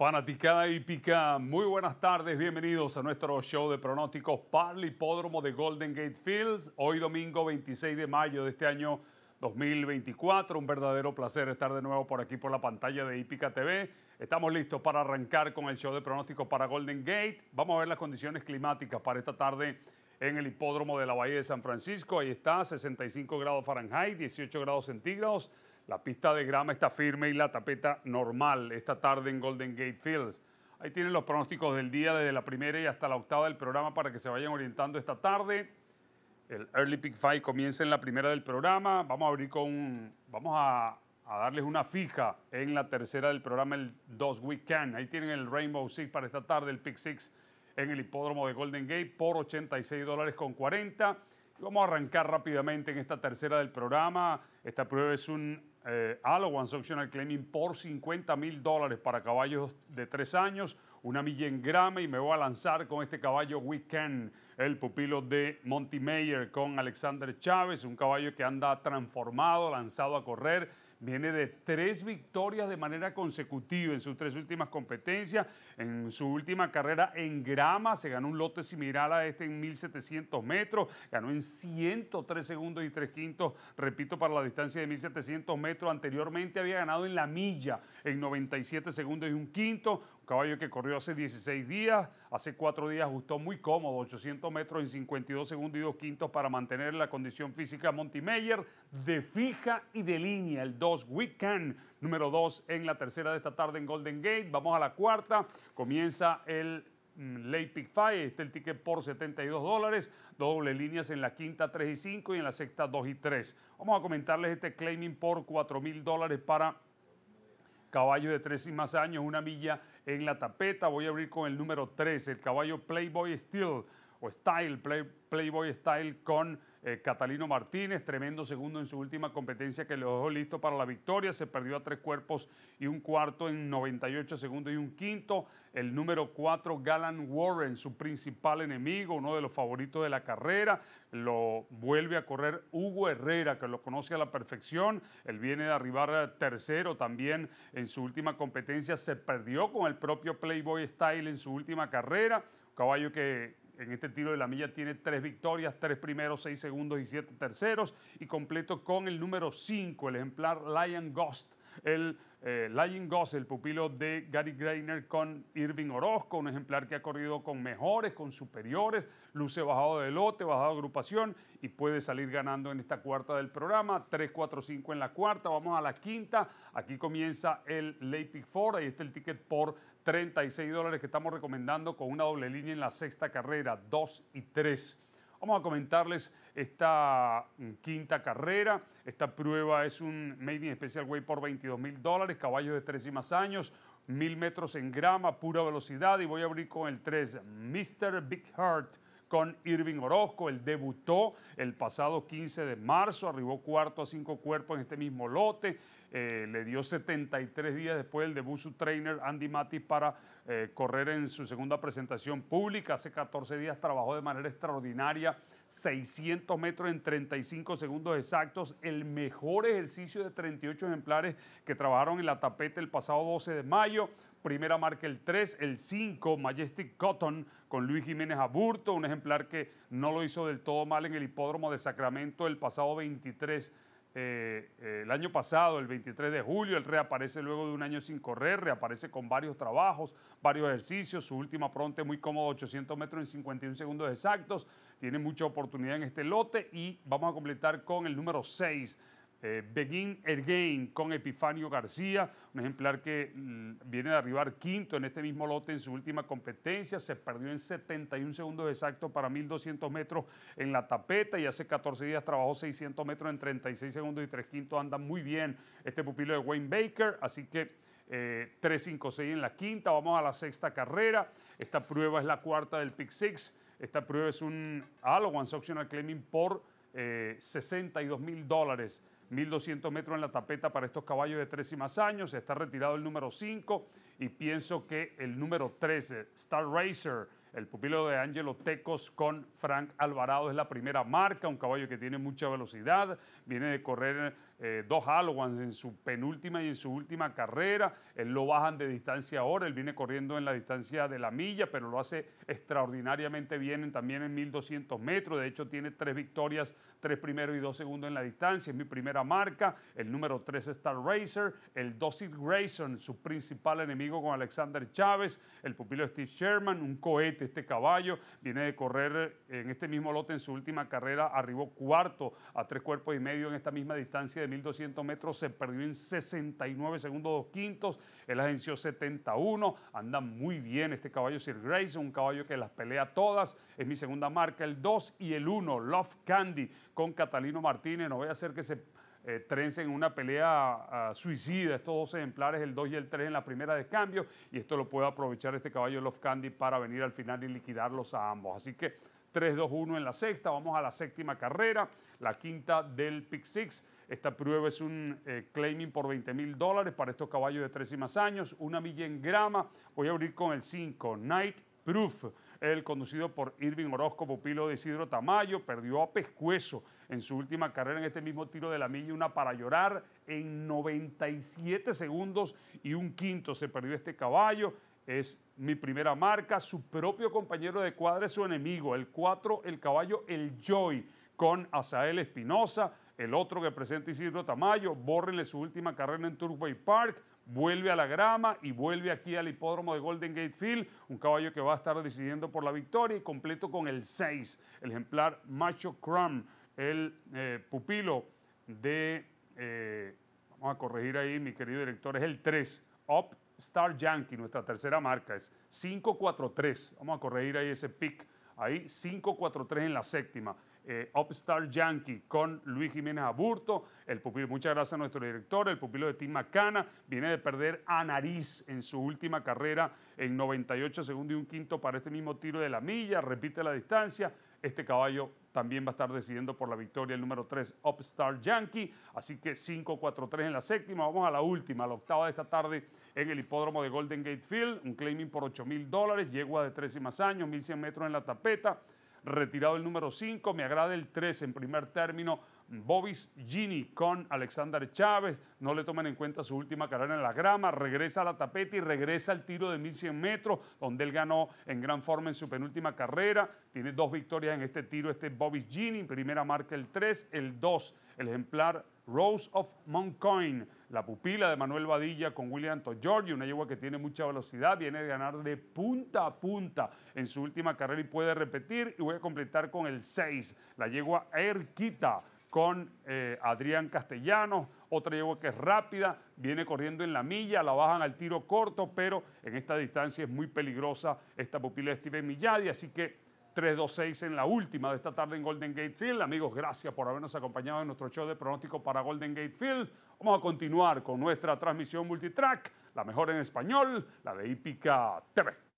Fanaticada hípica, muy buenas tardes, bienvenidos a nuestro show de pronósticos para el hipódromo de Golden Gate Fields. Hoy domingo 26 de mayo de este año 2024, un verdadero placer estar de nuevo por aquí por la pantalla de Hípica TV. Estamos listos para arrancar con el show de pronósticos para Golden Gate. Vamos a ver las condiciones climáticas para esta tarde en el hipódromo de la Bahía de San Francisco. Ahí está, 65 grados Fahrenheit, 18 grados centígrados. La pista de grama está firme y la tapeta normal esta tarde en Golden Gate Fields. Ahí tienen los pronósticos del día desde la primera y hasta la octava del programa para que se vayan orientando esta tarde. El Early Pick 5 comienza en la primera del programa. Vamos a abrir con. Vamos a, darles una fija en la tercera del programa, el Dos Weekend. Ahí tienen el Rainbow Six para esta tarde, el Pick Six en el hipódromo de Golden Gate por 86 dólares con 40. Vamos a arrancar rápidamente en esta tercera del programa. Esta prueba es un eh, allowance optional claiming por 50 mil dólares para caballos de tres años, una milla en grama y me voy a lanzar con este caballo Weekend, el pupilo de Monty Mayer con Alexander Chávez, un caballo que anda transformado, lanzado a correr Viene de tres victorias de manera consecutiva en sus tres últimas competencias. En su última carrera en grama se ganó un lote similar a este en 1700 metros. Ganó en 103 segundos y 3 quintos, repito, para la distancia de 1700 metros. Anteriormente había ganado en la milla en 97 segundos y un quinto Caballo que corrió hace 16 días, hace cuatro días ajustó muy cómodo, 800 metros en 52 segundos y 2 quintos para mantener la condición física Monty Meyer, de fija y de línea. El 2 Weekend, número 2 en la tercera de esta tarde en Golden Gate. Vamos a la cuarta, comienza el mm, Late Pick este es el ticket por 72 dólares, doble líneas en la quinta 3 y 5 y en la sexta 2 y 3. Vamos a comentarles este claiming por 4 mil dólares para caballo de tres y más años, una milla en la tapeta. Voy a abrir con el número 3, el caballo Playboy Steel o Style, Playboy Style con eh, Catalino Martínez, tremendo segundo en su última competencia que lo dejó listo para la victoria, se perdió a tres cuerpos y un cuarto en 98 segundos y un quinto, el número cuatro, Galan Warren, su principal enemigo, uno de los favoritos de la carrera, lo vuelve a correr Hugo Herrera, que lo conoce a la perfección, él viene de arribar tercero también en su última competencia, se perdió con el propio Playboy Style en su última carrera, caballo que en este tiro de la milla tiene tres victorias, tres primeros, seis segundos y siete terceros. Y completo con el número cinco, el ejemplar Lion Ghost, el Lion eh, Lying Goss, el pupilo de Gary Greiner con Irving Orozco, un ejemplar que ha corrido con mejores, con superiores, luce bajado de lote, bajado de agrupación y puede salir ganando en esta cuarta del programa. 3, 4, 5 en la cuarta, vamos a la quinta. Aquí comienza el Late Pick 4, ahí está el ticket por 36 dólares que estamos recomendando con una doble línea en la sexta carrera, 2 y 3. Vamos a comentarles esta mm, quinta carrera. Esta prueba es un Made in Special Way por 22 mil dólares, caballos de tres y más años, mil metros en grama, pura velocidad. Y voy a abrir con el 3, Mr. Big Heart con Irving Orozco. Él debutó el pasado 15 de marzo, arribó cuarto a cinco cuerpos en este mismo lote. Eh, le dio 73 días después del debut su trainer Andy Matis para eh, correr en su segunda presentación pública. Hace 14 días trabajó de manera extraordinaria 600 metros en 35 segundos exactos, el mejor ejercicio de 38 ejemplares que trabajaron en la tapete el pasado 12 de mayo. Primera marca el 3, el 5, Majestic Cotton con Luis Jiménez Aburto, un ejemplar que no lo hizo del todo mal en el hipódromo de Sacramento el pasado 23 eh, eh, el año pasado, el 23 de julio, él reaparece luego de un año sin correr, reaparece con varios trabajos, varios ejercicios, su última pronta muy cómodo, 800 metros en 51 segundos exactos, tiene mucha oportunidad en este lote y vamos a completar con el número 6, eh, Begin Again con Epifanio García, un ejemplar que mm, viene de arribar quinto en este mismo lote en su última competencia, se perdió en 71 segundos exactos para 1200 metros en la tapeta y hace 14 días trabajó 600 metros en 36 segundos y 3 quintos, anda muy bien este pupilo de Wayne Baker, así que... Eh, 6 en la quinta, vamos a la sexta carrera, esta prueba es la cuarta del Pick Six, esta prueba es un Allowance Optional Claiming por 62 eh, mil dólares. 1.200 metros en la tapeta para estos caballos de tres y más años. Está retirado el número 5 y pienso que el número 13, Star Racer, el pupilo de Ángelo Tecos con Frank Alvarado es la primera marca, un caballo que tiene mucha velocidad, viene de correr eh, dos Hallowans en su penúltima y en su última carrera, él lo bajan de distancia ahora, él viene corriendo en la distancia de la milla, pero lo hace extraordinariamente bien también en 1200 metros, de hecho tiene tres victorias, tres primeros y dos segundos en la distancia, es mi primera marca, el número tres Star Racer, el dosit Grayson, su principal enemigo con Alexander Chávez, el pupilo Steve Sherman, un cohete este, este, caballo viene de correr en este mismo lote en su última carrera, arribó cuarto a tres cuerpos y medio en esta misma distancia de 1200 metros, se perdió en 69 segundos, dos quintos, él agenció 71, anda muy bien este caballo Sir Grayson, un caballo que las pelea todas, es mi segunda marca, el 2 y el 1, Love Candy, con Catalino Martínez, no voy a hacer que se eh, en una pelea ah, suicida estos dos ejemplares, el 2 y el 3 en la primera de cambio, y esto lo puede aprovechar este caballo Love Candy para venir al final y liquidarlos a ambos. Así que 3-2-1 en la sexta, vamos a la séptima carrera, la quinta del Pick Six. Esta prueba es un eh, claiming por 20 mil dólares para estos caballos de tres y más años, una milla en grama. Voy a abrir con el 5, Night Proof el conducido por Irving Orozco, pupilo de Isidro Tamayo, perdió a pescuezo en su última carrera en este mismo tiro de la milla, una para llorar en 97 segundos y un quinto se perdió este caballo. Es mi primera marca, su propio compañero de cuadra es su enemigo, el 4, el caballo El Joy, con Asael Espinosa. El otro que presenta Isidro Tamayo, borrele su última carrera en Turfway Park, vuelve a la grama y vuelve aquí al hipódromo de Golden Gate Field, un caballo que va a estar decidiendo por la victoria y completo con el 6, el ejemplar Macho Crumb, el eh, pupilo de, eh, vamos a corregir ahí mi querido director, es el 3, Up Star Yankee, nuestra tercera marca, es 543, vamos a corregir ahí ese pick, ahí 543 en la séptima. Upstar eh, Upstart Yankee con Luis Jiménez Aburto, el pupilo, muchas gracias a nuestro director, el pupilo de Tim Macana, viene de perder a Nariz en su última carrera en 98 segundos y un quinto para este mismo tiro de la milla, repite la distancia, este caballo también va a estar decidiendo por la victoria el número 3, Upstart Yankee. Así que 5-4-3 en la séptima. Vamos a la última, la octava de esta tarde en el hipódromo de Golden Gate Field. Un claiming por 8 mil dólares, yegua de 13 más años, 1100 metros en la tapeta retirado el número 5, me agrada el 3 en primer término. Bobis Gini con Alexander Chávez, no le toman en cuenta su última carrera en la grama, regresa a la tapeta y regresa al tiro de 1100 metros, donde él ganó en gran forma en su penúltima carrera, tiene dos victorias en este tiro, este Bobis Gini, primera marca el 3, el 2, el ejemplar Rose of Moncoin, la pupila de Manuel Badilla con William Togiorgi, una yegua que tiene mucha velocidad, viene de ganar de punta a punta en su última carrera y puede repetir. Y voy a completar con el 6, la yegua Erquita con eh, Adrián Castellanos, otra yegua que es rápida, viene corriendo en la milla, la bajan al tiro corto, pero en esta distancia es muy peligrosa esta pupila de Steven Milladi, así que 326 en la última de esta tarde en Golden Gate Field. Amigos, gracias por habernos acompañado en nuestro show de pronóstico para Golden Gate Field. Vamos a continuar con nuestra transmisión multitrack, la mejor en español, la de Hípica TV.